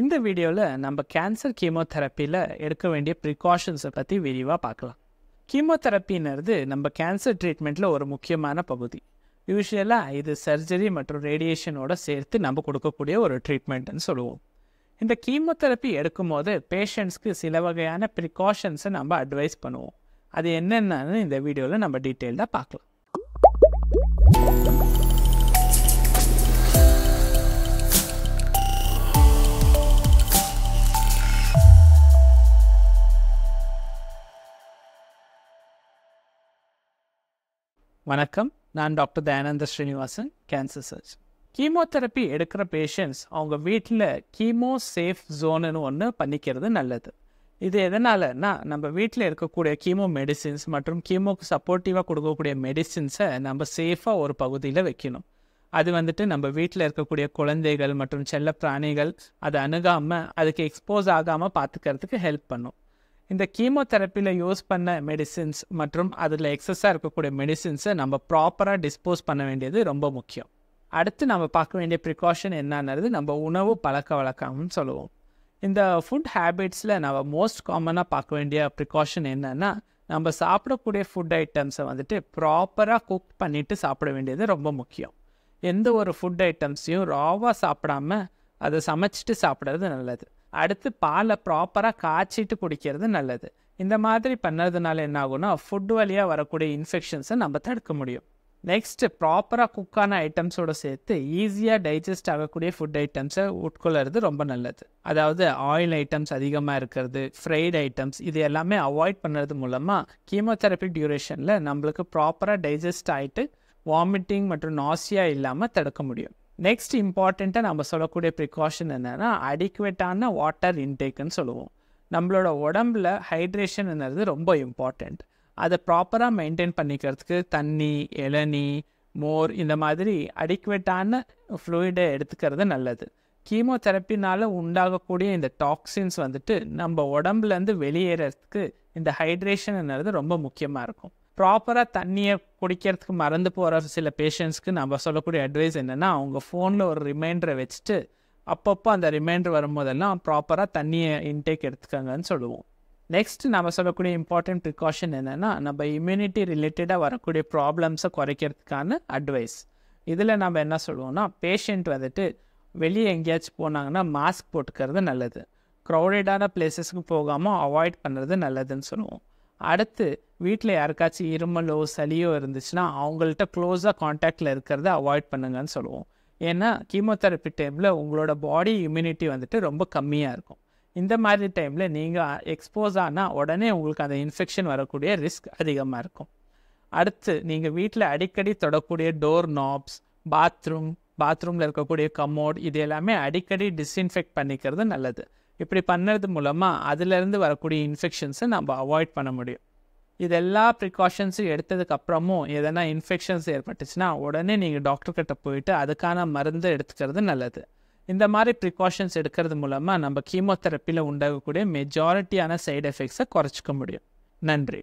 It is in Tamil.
இந்த வீடியோவில் நம்ம கேன்சர் கீமோதெரப்பியில் எடுக்க வேண்டிய ப்ரிகாஷன்ஸை பற்றி விரிவாக பார்க்கலாம் கீமோதெரப்பின்றது நம்ம கேன்சர் ட்ரீட்மெண்ட்டில் ஒரு முக்கியமான பகுதி யூஸ்வலாக இது சர்ஜரி மற்றும் ரேடியேஷனோட சேர்த்து நம்ம கொடுக்கக்கூடிய ஒரு ட்ரீட்மெண்ட்னு சொல்லுவோம் இந்த கீமோதெரப்பி எடுக்கும் போது பேஷண்ட்ஸ்க்கு சில வகையான ப்ரிகாஷன்ஸை நம்ம அட்வைஸ் பண்ணுவோம் அது என்னென்னு இந்த வீடியோவில் நம்ம டீட்டெயில்டாக பார்க்கலாம் வணக்கம் நான் டாக்டர் தயானந்த ஸ்ரீனிவாசன் கேன்சர் சர்ச் கீமோதெரப்பி எடுக்கிற பேஷண்ட்ஸ் அவங்க வீட்டில் கீமோ சேஃப் ஜோனுன்னு ஒன்று பண்ணிக்கிறது நல்லது இது எதனாலன்னா நம்ம வீட்டில் இருக்கக்கூடிய கீமோ மெடிசின்ஸ் மற்றும் கீமோக்கு சப்போர்ட்டிவாக கொடுக்கக்கூடிய மெடிசின்ஸை நம்ம சேஃபாக ஒரு பகுதியில் வைக்கணும் அது வந்துட்டு நம்ம வீட்டில் இருக்கக்கூடிய குழந்தைகள் மற்றும் செல்ல பிராணிகள் அதை அணுகாமல் அதுக்கு எக்ஸ்போஸ் ஆகாமல் பார்த்துக்கிறதுக்கு ஹெல்ப் பண்ணும் இந்த கீமோதெரப்பியில் யூஸ் பண்ண மெடிசின்ஸ் மற்றும் அதில் எக்ஸஸாக இருக்கக்கூடிய மெடிசின்ஸை நம்ம ப்ராப்பராக டிஸ்போஸ் பண்ண வேண்டியது ரொம்ப முக்கியம் அடுத்து நம்ம பார்க்க வேண்டிய ப்ரிகாஷன் என்னன்றது நம்ம உணவு பழக்க வழக்கம்னு சொல்லுவோம் இந்த ஃபுட் ஹேபிட்ஸில் நம்ம மோஸ்ட் காமனாக பார்க்க வேண்டிய ப்ரிகாஷன் என்னென்னா நம்ம சாப்பிடக்கூடிய ஃபுட் ஐட்டம்ஸை வந்துட்டு ப்ராப்பராக குக் பண்ணிவிட்டு சாப்பிட வேண்டியது ரொம்ப முக்கியம் எந்த ஒரு ஃபுட் ஐட்டம்ஸையும் ராவாக சாப்பிடாம அதை சமைச்சிட்டு சாப்பிட்றது நல்லது அடுத்து பாலை ப்ராப்பராக காய்ச்சிட்டு குடிக்கிறது நல்லது இந்த மாதிரி பண்ணுறதுனால என்ன ஆகும்னா ஃபுட் வழியாக வரக்கூடிய இன்ஃபெக்ஷன்ஸை நம்ம தடுக்க முடியும் நெக்ஸ்ட்டு ப்ராப்பராக குக்கான ஐட்டம்ஸோடு சேர்த்து ஈஸியாக டைஜஸ்ட் ஆகக்கூடிய ஃபுட் ஐட்டம்ஸை உட்கொள்ளுறது ரொம்ப நல்லது அதாவது ஆயில் ஐட்டம்ஸ் அதிகமாக இருக்கிறது ஃப்ரைட் ஐட்டம்ஸ் இது எல்லாமே அவாய்ட் பண்ணுறது மூலமாக கீமோதெரப்பி டியூரேஷனில் நம்மளுக்கு ப்ராப்பராக டைஜஸ்ட் ஆகிட்டு வாமிட்டிங் மற்றும் நாசியாக இல்லாமல் தடுக்க முடியும் நெக்ஸ்ட் இம்பார்ட்டண்ட்டாக நம்ம சொல்லக்கூடிய ப்ரிகாஷன் என்னென்னா அடிக்குவேட்டான வாட்டர் இன்டேக்குன்னு சொல்லுவோம் நம்மளோட உடம்புல ஹைட்ரேஷன்ங்கிறது ரொம்ப இம்பார்ட்டண்ட் அதை ப்ராப்பராக மெயின்டைன் பண்ணிக்கிறதுக்கு தண்ணி இளநி மோர் இந்த மாதிரி அடிக்குவேட்டான ஃப்ளூயிடை எடுத்துக்கிறது நல்லது கீமோதெரப்பினால் உண்டாகக்கூடிய இந்த டாக்ஸின்ஸ் வந்துட்டு நம்ம உடம்புலேருந்து வெளியேறதுக்கு இந்த ஹைட்ரேஷன்ங்கிறது ரொம்ப முக்கியமாக இருக்கும் ப்ராப்பராக தண்ணியை குடிக்கிறதுக்கு மறந்து போகிற சில பேஷண்ட்ஸ்க்கு நம்ம சொல்லக்கூடிய அட்வைஸ் என்னென்னா அவங்க ஃபோனில் ஒரு ரிமைண்டரை வச்சுட்டு அப்பப்போ அந்த ரிமைண்டர் வரும்போதெல்லாம் ப்ராப்பராக தண்ணியை இன்டேக் எடுத்துக்கங்கன்னு சொல்லுவோம் நெக்ஸ்ட் நம்ம சொல்லக்கூடிய இம்பார்ட்டன்ட் ப்ரிகாஷன் என்னென்னா நம்ம இம்யூனிட்டி ரிலேட்டடாக வரக்கூடிய ப்ராப்ளம்ஸை குறைக்கிறதுக்கான அட்வைஸ் இதில் நம்ம என்ன சொல்லுவோம்னா பேஷண்ட் வந்துட்டு வெளியே எங்கேயாச்சும் போனாங்கன்னா மாஸ்க் போட்டுக்கிறது நல்லது க்ரௌடடான பிளேசஸ்க்கு போகாமல் அவாய்ட் பண்ணுறது நல்லதுன்னு சொல்லுவோம் அடுத்து வீட்டில் யாருக்காச்சும் இருமலோ சளியோ இருந்துச்சுன்னா அவங்கள்ட்ட க்ளோஸாக காண்டாக்டில் இருக்கிறத அவாய்ட் பண்ணுங்கன்னு சொல்லுவோம் ஏன்னா கீமோதெரப்பி டைமில் உங்களோட பாடி இம்யூனிட்டி வந்துட்டு ரொம்ப கம்மியாக இருக்கும் இந்த மாதிரி டைமில் நீங்கள் எக்ஸ்போஸ் ஆனால் உடனே உங்களுக்கு அந்த இன்ஃபெக்ஷன் வரக்கூடிய ரிஸ்க் அதிகமாக இருக்கும் அடுத்து நீங்கள் வீட்டில் அடிக்கடி தொடக்கூடிய டோர் நாப்ஸ் பாத்ரூம் பாத்ரூமில் இருக்கக்கூடிய கமோட் இது எல்லாமே அடிக்கடி டிஸ்இன்ஃபெக்ட் பண்ணிக்கிறது நல்லது இப்படி பண்ணுறது மூலமாக அதிலேருந்து வரக்கூடிய இன்ஃபெக்ஷன்ஸை நம்ம அவாய்ட் பண்ண முடியும் இது எல்லா ப்ரிகாஷன்ஸும் எடுத்ததுக்கு அப்புறமும் எதனா இன்ஃபெக்ஷன்ஸ் ஏற்பட்டுச்சுன்னா உடனே நீங்கள் டாக்டர்கிட்ட போயிட்டு அதுக்கான மருந்து எடுத்துக்கிறது நல்லது இந்த மாதிரி ப்ரிகாஷன்ஸ் எடுக்கிறது மூலமாக நம்ம கீமோதெரப்பியில் உண்டாகக்கூடிய மெஜாரிட்டியான சைடு எஃபெக்ட்ஸை குறைச்சிக்க முடியும் நன்றி